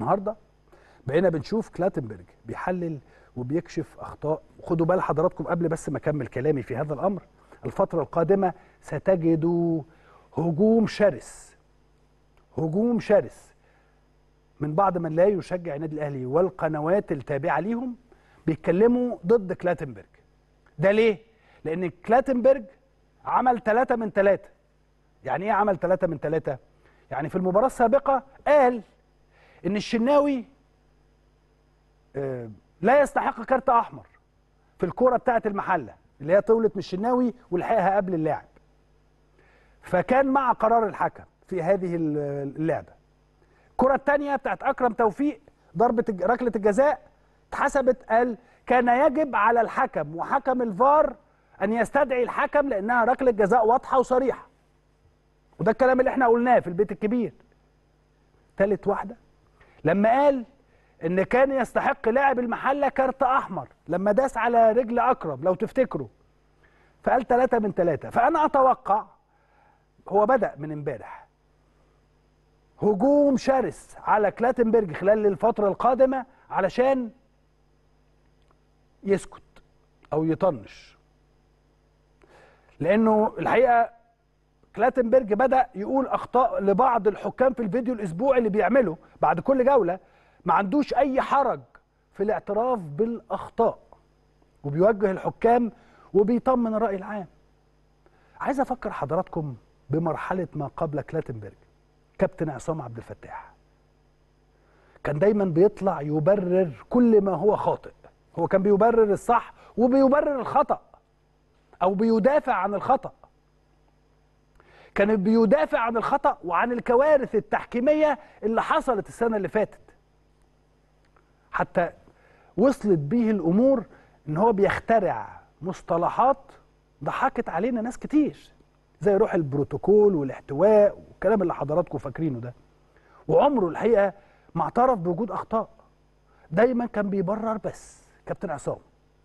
النهارده بقينا بنشوف كلاتنبرج بيحلل وبيكشف اخطاء خدوا بال حضراتكم قبل بس ما اكمل كلامي في هذا الامر الفتره القادمه ستجدوا هجوم شرس هجوم شرس من بعض من لا يشجع النادي الاهلي والقنوات التابعه ليهم بيتكلموا ضد كلاتنبرج ده ليه لان كلاتنبرج عمل ثلاثة من ثلاثة يعني ايه عمل ثلاثة من ثلاثة يعني في المباراه السابقه قال ان الشناوي آه، لا يستحق كارت احمر في الكوره بتاعه المحله اللي هي طولت من الشناوي ولحقها قبل اللاعب فكان مع قرار الحكم في هذه اللعبه الكره الثانيه بتاعت اكرم توفيق ضربه ركله الجزاء اتحسبت قال كان يجب على الحكم وحكم الفار ان يستدعي الحكم لانها ركله جزاء واضحه وصريحه وده الكلام اللي احنا قلناه في البيت الكبير ثالث واحده لما قال ان كان يستحق لاعب المحله كارت احمر لما داس على رجل اكرم لو تفتكروا فقال ثلاثة من ثلاثة فأنا أتوقع هو بدأ من امبارح هجوم شرس على كلاتنبرج خلال الفترة القادمة علشان يسكت أو يطنش لأنه الحقيقة كلاتنبرج بدا يقول اخطاء لبعض الحكام في الفيديو الاسبوعي اللي بيعمله بعد كل جوله ما عندوش اي حرج في الاعتراف بالاخطاء وبيوجه الحكام وبيطمن الراي العام عايز افكر حضراتكم بمرحله ما قبل كلاتنبرج كابتن عصام عبد الفتاح كان دايما بيطلع يبرر كل ما هو خاطئ هو كان بيبرر الصح وبيبرر الخطأ أو بيدافع عن الخطأ كان بيدافع عن الخطأ وعن الكوارث التحكيمية اللي حصلت السنة اللي فاتت حتى وصلت بيه الأمور إن هو بيخترع مصطلحات ضحكت علينا ناس كتير زي روح البروتوكول والاحتواء والكلام اللي حضراتكم فاكرينه ده وعمره الحقيقة ما اعترف بوجود أخطاء دايما كان بيبرر بس كابتن عصام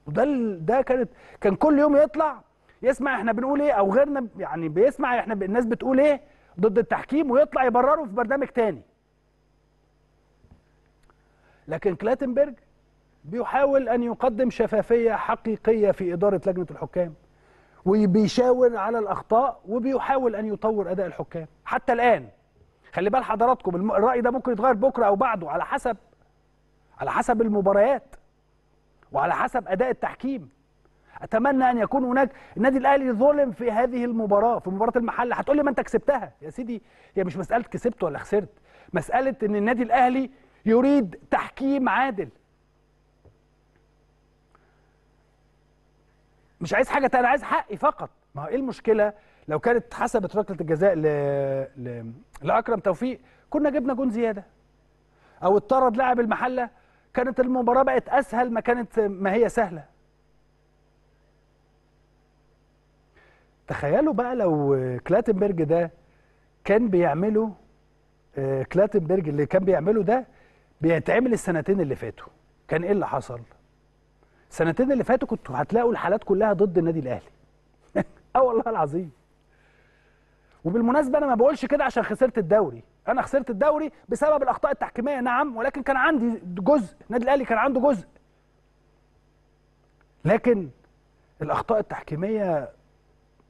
وده ده كانت كان كل يوم يطلع يسمع احنا بنقول ايه او غيرنا يعني بيسمع احنا الناس بتقول ايه ضد التحكيم ويطلع يبرره في برنامج تاني لكن كلاتنبرج بيحاول ان يقدم شفافيه حقيقيه في اداره لجنه الحكام وبيشاور على الاخطاء وبيحاول ان يطور اداء الحكام حتى الان خلي بال حضراتكم الراي ده ممكن يتغير بكره او بعده على حسب على حسب المباريات وعلى حسب اداء التحكيم اتمنى ان يكون هناك النادي الاهلي ظلم في هذه المباراه في مباراه المحله هتقول لي ما انت كسبتها يا سيدي هي مش مساله كسبت ولا خسرت مساله ان النادي الاهلي يريد تحكيم عادل مش عايز حاجه انا عايز حقي فقط ما هو ايه المشكله لو كانت حسبت ركله الجزاء ل... ل... لاكرم توفيق كنا جبنا جون زياده او اطرد لاعب المحله كانت المباراه بقت اسهل ما كانت ما هي سهله تخيلوا بقى لو كلاتنبرج ده كان بيعمله آه، كلاتنبرج اللي كان بيعمله ده بيتعمل السنتين اللي فاتوا كان ايه اللي حصل السنتين اللي فاتوا كنتوا هتلاقوا الحالات كلها ضد النادي الاهلي اه والله العظيم وبالمناسبه انا ما بقولش كده عشان خسرت الدوري انا خسرت الدوري بسبب الاخطاء التحكيميه نعم ولكن كان عندي جزء النادي الاهلي كان عنده جزء لكن الاخطاء التحكيميه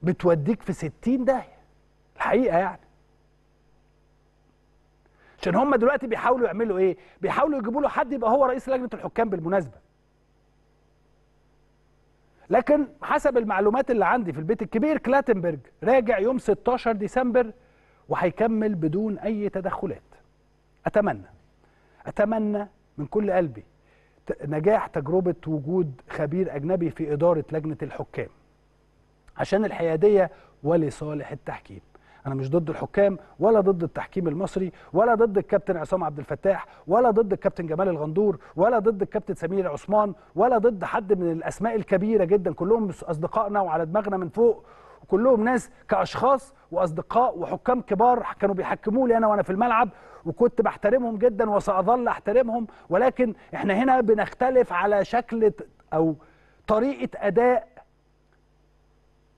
بتوديك في 60 داهيه الحقيقه يعني عشان هم دلوقتي بيحاولوا يعملوا ايه بيحاولوا يجيبوا له حد يبقى هو رئيس لجنه الحكام بالمناسبه لكن حسب المعلومات اللي عندي في البيت الكبير كلاتنبرج راجع يوم 16 ديسمبر وهيكمل بدون اي تدخلات اتمنى اتمنى من كل قلبي نجاح تجربه وجود خبير اجنبي في اداره لجنه الحكام عشان الحيادية ولصالح التحكيم انا مش ضد الحكام ولا ضد التحكيم المصري ولا ضد الكابتن عصام عبد الفتاح ولا ضد الكابتن جمال الغندور ولا ضد الكابتن سمير عثمان ولا ضد حد من الاسماء الكبيره جدا كلهم اصدقائنا وعلى دماغنا من فوق كلهم ناس كاشخاص واصدقاء وحكام كبار كانوا بيحكموا لي انا وانا في الملعب وكنت بحترمهم جدا وساظل احترمهم ولكن احنا هنا بنختلف على شكل او طريقه اداء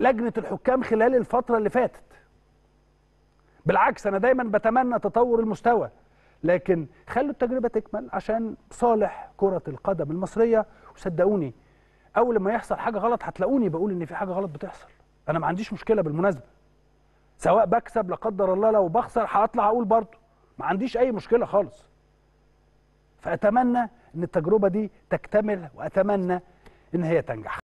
لجنه الحكام خلال الفتره اللي فاتت بالعكس انا دايما بتمنى تطور المستوى لكن خلوا التجربه تكمل عشان صالح كره القدم المصريه وصدقوني اول ما يحصل حاجه غلط هتلاقوني بقول ان في حاجه غلط بتحصل انا ما عنديش مشكله بالمناسبه سواء بكسب لا قدر الله لو بخسر هطلع اقول برضه ما عنديش اي مشكله خالص فاتمنى ان التجربه دي تكتمل واتمنى ان هي تنجح